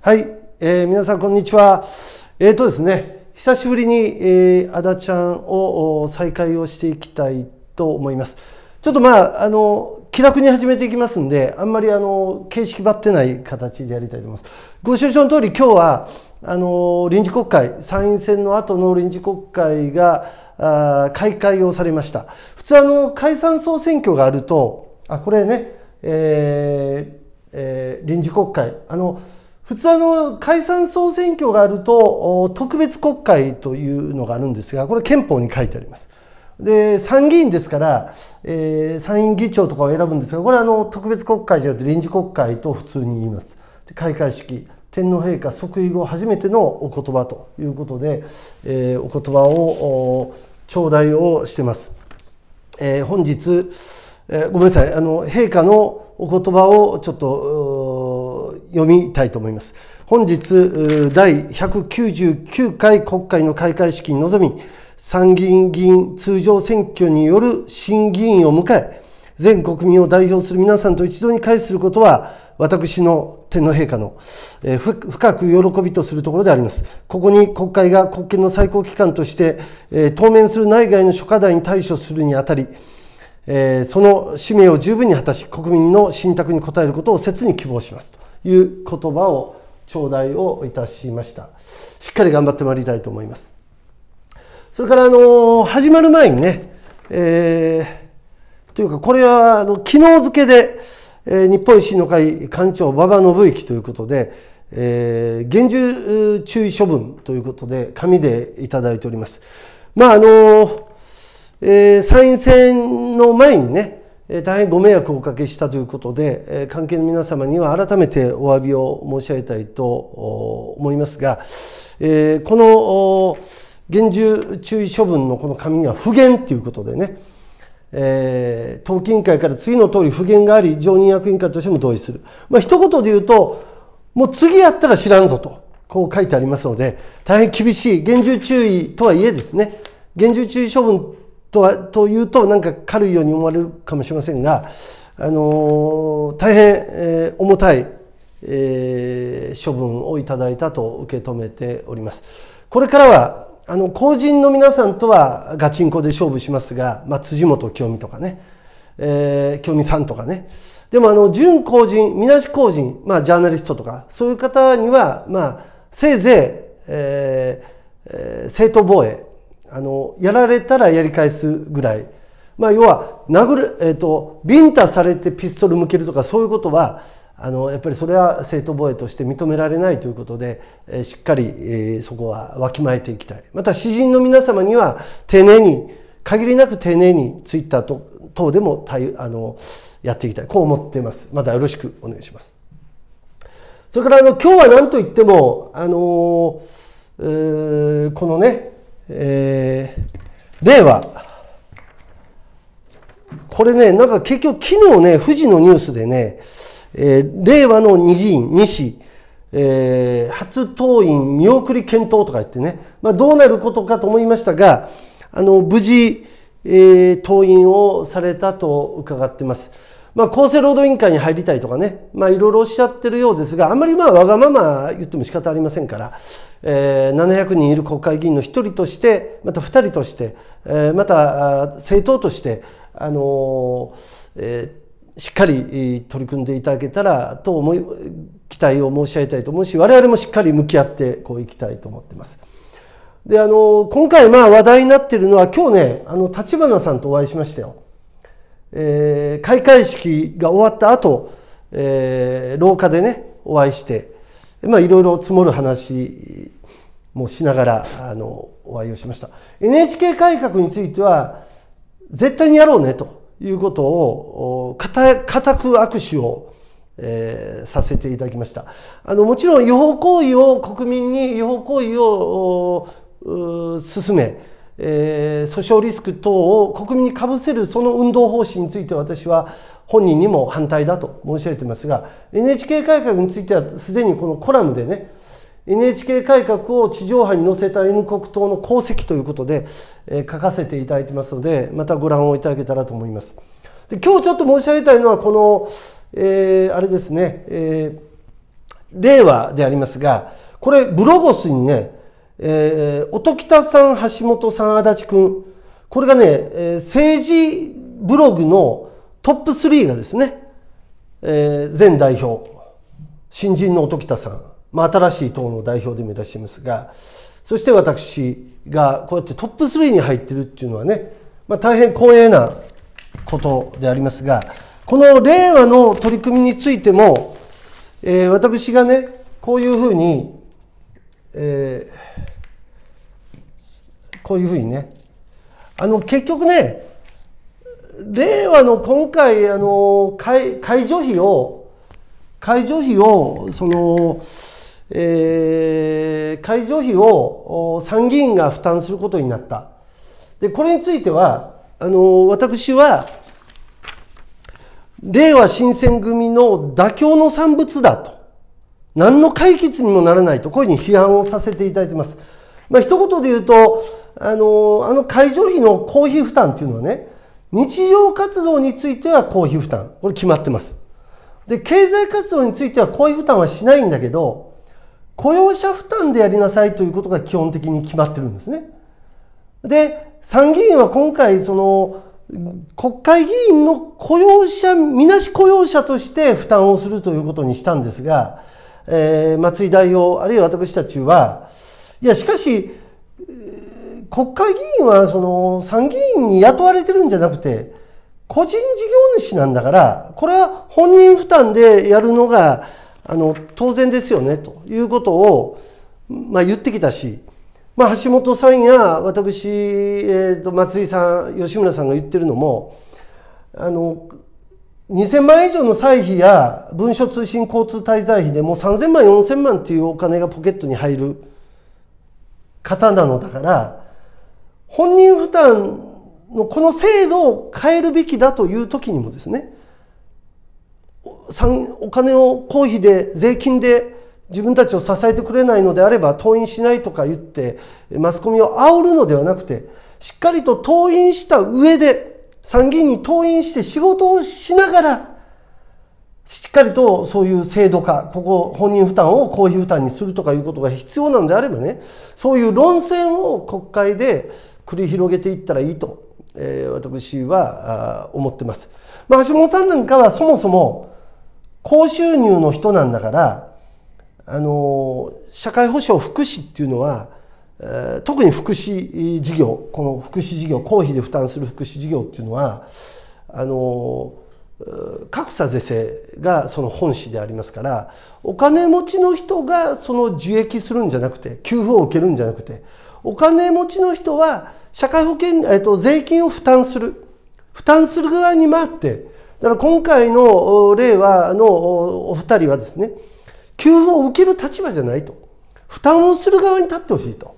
はい、えー、皆さんこんにちは。えっ、ー、とですね、久しぶりに、えー、アちゃんを再開をしていきたいと思います。ちょっとまあ、あの、気楽に始めていきますんで、あんまりあの、形式ばってない形でやりたいと思います。ご承知の通り今日は、あの、臨時国会、参院選の後の臨時国会が、開会をされました。普通あの、解散総選挙があると、あ、これね、えーえー、臨時国会、あの、普通あの解散総選挙があると特別国会というのがあるんですがこれ憲法に書いてありますで参議院ですから、えー、参院議長とかを選ぶんですがこれはあの特別国会じゃなくて臨時国会と普通に言います開会式天皇陛下即位後初めてのお言葉ということで、えー、お言葉を頂戴をしてます、えー、本日、えー、ごめんなさいあの陛下のお言葉をちょっと読みたいと思います。本日、第199回国会の開会式に臨み、参議院議員通常選挙による審議員を迎え、全国民を代表する皆さんと一堂に会することは、私の天皇陛下の、えー、深く喜びとするところであります。ここに国会が国権の最高機関として、えー、当面する内外の諸課題に対処するにあたり、えー、その使命を十分に果たし国民の信託に応えることを切に希望しますという言葉を頂戴をいたしましたしっかり頑張ってまいりたいと思いますそれからあの始まる前にね、えー、というかこれはあの昨日付けで、えー、日本維新の会幹事長馬場信之ということで、えー、厳重注意処分ということで紙でいただいておりますまああのえー、参院選の前にね、大変ご迷惑をおかけしたということで、関係の皆様には改めてお詫びを申し上げたいと思いますが、えこの厳重注意処分のこの紙には不言ということでね、え党紀委員会から次の通り不言があり、常任役員会としても同意する。まあ一言で言うと、もう次やったら知らんぞと、こう書いてありますので、大変厳しい、厳重注意とはいえですね、厳重注意処分とはというとなんか軽いように思われるかもしれませんが、あのー、大変、えー、重たい、えー、処分をいただいたと受け止めております。これからはあの公人の皆さんとはガチンコで勝負しますが、まあ、辻元清美とかね、えー、清美さんとかねでもあの準公人みなし公人、まあ、ジャーナリストとかそういう方には、まあ、せいぜい、えーえー、正当防衛あのやられたらやり返すぐらい、まあ、要は殴る、えーと、ビンタされてピストル向けるとかそういうことはあのやっぱりそれは正当防衛として認められないということで、えー、しっかり、えー、そこはわきまえていきたいまた詩人の皆様には丁寧に限りなく丁寧にツイッターと等でも対あのやっていきたいこう思っていますまたよろしくお願いしますそれからあの今日は何といってもあのーえー、このねえー、令和。これね、なんか結局昨日ね、富士のニュースでね、えー、令和の二議員、市、えー、初登院見送り検討とか言ってね、まあ、どうなることかと思いましたが、あの、無事、えー、登院をされたと伺ってます。まあ、厚生労働委員会に入りたいとかね、まあ、いろいろおっしゃってるようですが、あんまりまあわがまま言っても仕方ありませんから、えー、700人いる国会議員の1人として、また2人として、えー、また政党として、あのー、えー、しっかり取り組んでいただけたらと思い、期待を申し上げたいと思うし、我々もしっかり向き合ってこういきたいと思ってます。で、あの今回まあ話題になっているのは、今日ね、あの、立花さんとお会いしましたよ。えー、開会式が終わった後、えー、廊下でねお会いしてまあいろいろ積もる話もしながらあのお会いをしました NHK 改革については絶対にやろうねということを固く握手を、えー、させていただきましたあのもちろん違法行為を国民に違法行為を進めえー、訴訟リスク等を国民にかぶせるその運動方針について私は本人にも反対だと申し上げていますが NHK 改革についてはすでにこのコラムでね NHK 改革を地上波に載せた N 国党の功績ということで、えー、書かせていただいてますのでまたご覧をいただけたらと思います。で今日ちょっと申し上げたいのはこの、えー、あれですね、えー、令和でありますがこれブロゴスにねえー、音多さん、橋本さん、足立くん、これがね、えー、政治ブログのトップ3がですね、えー、前代表、新人の音喜多さん、まあ、新しい党の代表でもいらっしゃいますが、そして私がこうやってトップ3に入ってるっていうのはね、まあ、大変光栄なことでありますが、この令和の取り組みについても、えー、私がね、こういうふうに、えー、こういうふうにねあの結局ね令和の今回あの会解除費を解除費をその、えー、解除費を参議院が負担することになったでこれについてはあの私は令和新選組の妥協の産物だと何の解決にもならないとこういうふうに批判をさせていただいてます。まあ一言で言うとあのあの会場費の公費負担っていうのはね日常活動については公費負担これ決まってます。で経済活動については公費負担はしないんだけど雇用者負担でやりなさいということが基本的に決まってるんですね。で参議院は今回その国会議員の雇用者みなし雇用者として負担をするということにしたんですがえー、松井代表あるいは私たちはいやしかし国会議員はその参議院に雇われてるんじゃなくて個人事業主なんだからこれは本人負担でやるのがあの当然ですよねということを、まあ、言ってきたし、まあ、橋本さんや私、えー、と松井さん吉村さんが言ってるのもあの2000万以上の歳費や文書通信交通滞在費でもう3000万4000万っていうお金がポケットに入る方なのだから本人負担のこの制度を変えるべきだという時にもですねお金を公費で税金で自分たちを支えてくれないのであれば党員しないとか言ってマスコミを煽るのではなくてしっかりと党員した上で参議院に登院して仕事をしながら、しっかりとそういう制度化、ここ本人負担を公費負担にするとかいうことが必要なんであればね、そういう論戦を国会で繰り広げていったらいいと、えー、私は思ってます。まあ、橋本さんなんかはそもそも高収入の人なんだから、あのー、社会保障福祉っていうのは特に福祉事業この福祉事業公費で負担する福祉事業っていうのはあの格差是正がその本旨でありますからお金持ちの人がその受益するんじゃなくて給付を受けるんじゃなくてお金持ちの人は社会保険、えっと、税金を負担する負担する側に回ってだから今回の令和のお二人はですね給付を受ける立場じゃないと負担をする側に立ってほしいと。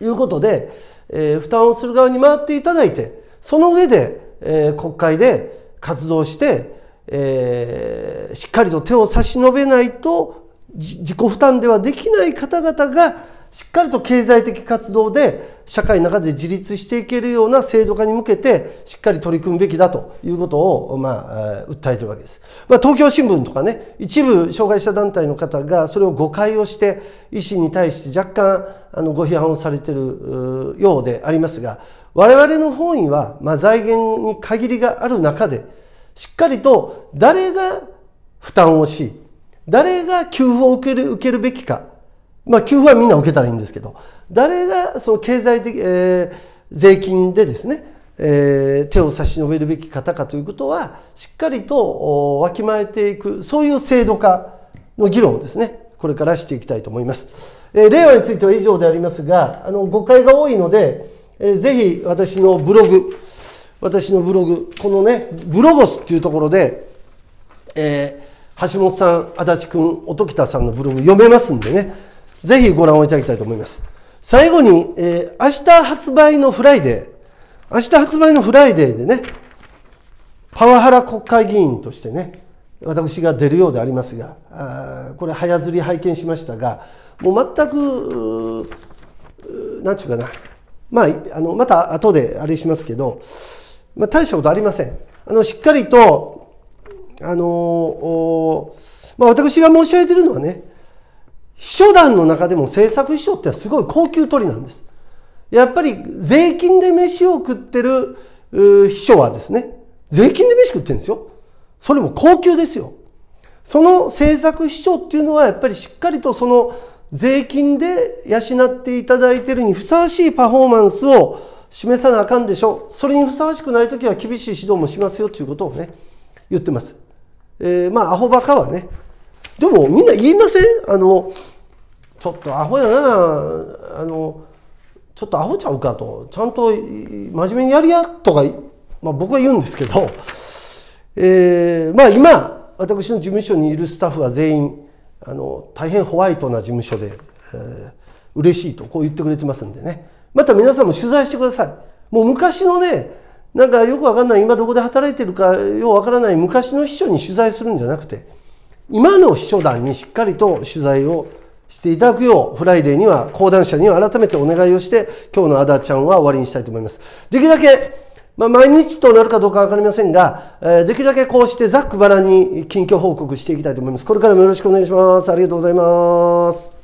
いうことで、えー、負担をする側に回っていただいて、その上で、えー、国会で活動して、えー、しっかりと手を差し伸べないと自己負担ではできない方々がしっかりと経済的活動で社会の中で自立していけるような制度化に向けてしっかり取り組むべきだということを、まあ、訴えてるわけです。まあ、東京新聞とかね、一部障害者団体の方がそれを誤解をして、医師に対して若干あのご批判をされてるようでありますが、我々の本意は、まあ、財源に限りがある中で、しっかりと誰が負担をし、誰が給付を受ける受けるべきか、まあ、給付はみんな受けたらいいんですけど、誰がその経済的、えー、税金でですね、えー、手を差し伸べるべき方かということは、しっかりとわきまえていく、そういう制度化の議論をですね、これからしていきたいと思います。えー、令和については以上でありますが、あの、誤解が多いので、えー、ぜひ私のブログ、私のブログ、このね、ブロゴスっていうところで、えー、橋本さん、足立君、音喜多さんのブログ読めますんでね、ぜひご覧をいただきたいと思います。最後に、えー、明日発売のフライデー、明日発売のフライデーでね、パワハラ国会議員としてね、私が出るようでありますが、あこれ早釣り拝見しましたが、もう全く、なんちゅうかな、まあ、あの、また後であれしますけど、まあ、大したことありません。あの、しっかりと、あのまあ、私が申し上げているのはね、秘書団の中でも政策秘書ってすごい高級取りなんです。やっぱり税金で飯を食ってる秘書はですね、税金で飯食ってるんですよ。それも高級ですよ。その政策秘書っていうのはやっぱりしっかりとその税金で養っていただいてるにふさわしいパフォーマンスを示さなあかんでしょう。それにふさわしくない時は厳しい指導もしますよということをね、言ってます。えー、まあ、アホバカはね、でもみんな言いませんあのちょっとアホやなあのちょっとアホちゃうかとちゃんと真面目にやりやとか、まあ、僕は言うんですけど、えー、まあ今私の事務所にいるスタッフは全員あの大変ホワイトな事務所で、えー、嬉しいとこう言ってくれてますんでねまた皆さんも取材してくださいもう昔のねなんかよくわかんない今どこで働いてるかようわからない昔の秘書に取材するんじゃなくて今の秘書団にしっかりと取材をしていただくよう、フライデーには講談社には改めてお願いをして、今日のアダちゃんは終わりにしたいと思います。できるだけ、まあ、毎日となるかどうかわかりませんが、えー、できるだけこうしてざっくばらに近況報告していきたいと思います。これからもよろしくお願いします。ありがとうございます。